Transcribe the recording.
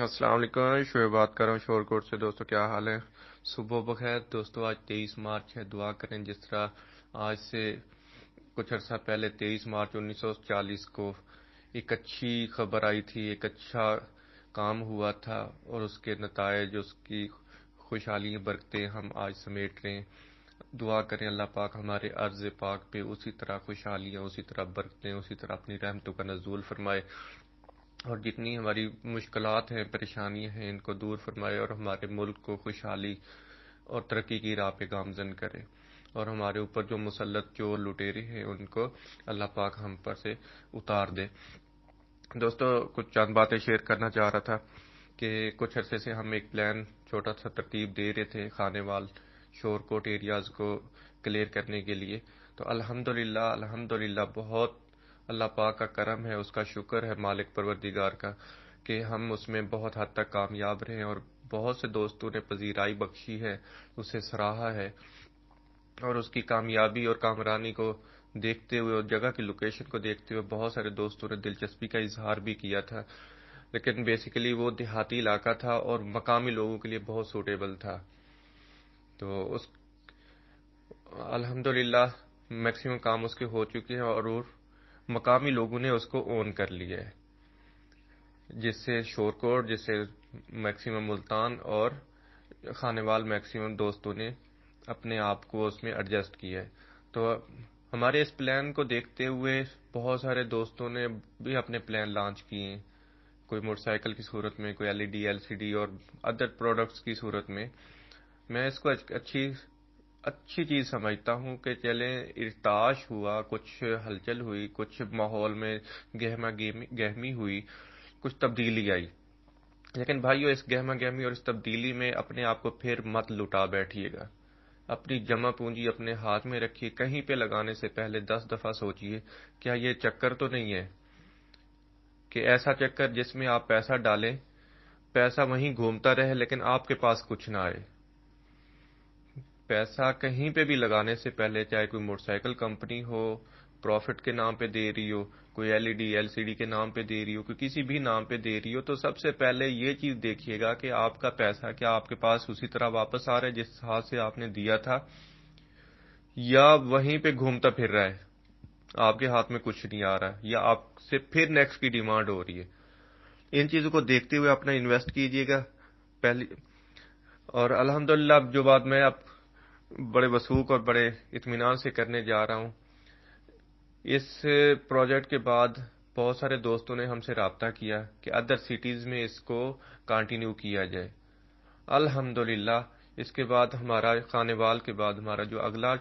السلام علیکم شعیب بات کر رہا ہوں شور کوٹ سے دوستو کیا حال ہے صبح بخیر دوستو آج تیئیس مارچ ہے دعا کریں جس طرح آج سے کچھ عرصہ پہلے تیئیس مارچ انیس سو چالیس کو ایک اچھی خبر آئی تھی ایک اچھا کام ہوا تھا اور اس کے نتائج اس کی خوشحالی برکتے ہم آج سمیٹ رہے ہیں دعا کریں اللہ پاک ہمارے عرض پاک پہ اسی طرح خوشحالیاں اسی طرح برکتیں اسی طرح اپنی رحمتوں کا نزول فرمائے اور جتنی ہماری مشکلات ہیں پریشانیاں ہیں ان کو دور فرمائے اور ہمارے ملک کو خوشحالی اور ترقی کی راہ پہ گامزن کرے اور ہمارے اوپر جو مسلط چور لٹیرے ہیں ان کو اللہ پاک ہم پر سے اتار دے دوستو کچھ چاند باتیں شیئر کرنا چاہ رہا تھا کہ کچھ عرصے سے ہم ایک پلان چھوٹا سا ترتیب دے رہے تھے خانے وال شور کوٹ ایریاز کو کلیئر کرنے کے لیے تو الحمد للہ الحمد للہ بہت اللہ پاک کا کرم ہے اس کا شکر ہے مالک پروردگار کا کہ ہم اس میں بہت حد تک کامیاب رہے ہیں اور بہت سے دوستوں نے پذیرائی بخشی ہے اسے سراہا ہے اور اس کی کامیابی اور کامرانی کو دیکھتے ہوئے اور جگہ کی لوکیشن کو دیکھتے ہوئے بہت سارے دوستوں نے دلچسپی کا اظہار بھی کیا تھا لیکن بیسیکلی وہ دیہاتی علاقہ تھا اور مقامی لوگوں کے لیے بہت سوٹیبل تھا تو الحمد للہ میکسیمم کام اس کے ہو چکے ہیں اور مقامی لوگوں نے اس کو اون کر لیا ہے جس سے شور کوٹ جس سے میکسیمم ملتان اور خانے وال میکسیمم دوستوں نے اپنے آپ کو اس میں ایڈجسٹ کیا ہے تو ہمارے اس پلان کو دیکھتے ہوئے بہت سارے دوستوں نے بھی اپنے پلان لانچ کیے ہیں کوئی موٹر سائیکل کی صورت میں کوئی L E D L C D اور ادر پروڈکٹس کی صورت میں میں اس کو اچھی اچھی چیز سمجھتا ہوں کہ چلے ارتاش ہوا کچھ ہلچل ہوئی کچھ ماحول میں گہما گہمی گہمی ہوئی کچھ تبدیلی آئی لیکن بھائیو اس گہما گہمی اور اس تبدیلی میں اپنے آپ کو پھر مت لٹا بیٹھیے گا اپنی جمع پونجی اپنے ہاتھ میں رکھیے کہیں پہ لگانے سے پہلے دس دفعہ سوچیے کیا یہ چکر تو نہیں ہے کہ ایسا چکر جس میں آپ پیسہ ڈالیں پیسہ وہیں گھومتا رہے لیکن آپ کے پاس کچھ نہ آئے پیسہ کہیں پہ بھی لگانے سے پہلے چاہے کوئی موٹر سائیکل کمپنی ہو پروفٹ کے نام پہ دے رہی ہو کوئی L E D L C D کے نام پہ دے رہی ہو کوئی کسی بھی نام پہ دے رہی ہو تو سب سے پہلے یہ چیز دیکھیے گا کہ آپ کا پیسہ کیا آپ کے پاس اسی طرح واپس آ رہا ہے جس ہاتھ سے آپ نے دیا تھا یا وہیں پہ گھومتا پھر رہا ہے آپ کے ہاتھ میں کچھ نہیں آ رہا یا آپ سے پھر نیکسٹ کی ڈیمانڈ ہو رہی ہے ان چیزوں کو دیکھتے ہوئے اپنا انویسٹ کیجیے گا پہلی اور الحمدللہ جو بات میں آپ بڑے وسوخ اور بڑے اطمینان سے کرنے جا رہا ہوں اس پروجیکٹ کے بعد بہت سارے دوستوں نے ہم سے رابطہ کیا کہ ادر سٹیز میں اس کو کنٹینیو کیا جائے الحمد اس کے بعد ہمارا خانے کے بعد ہمارا جو اگلا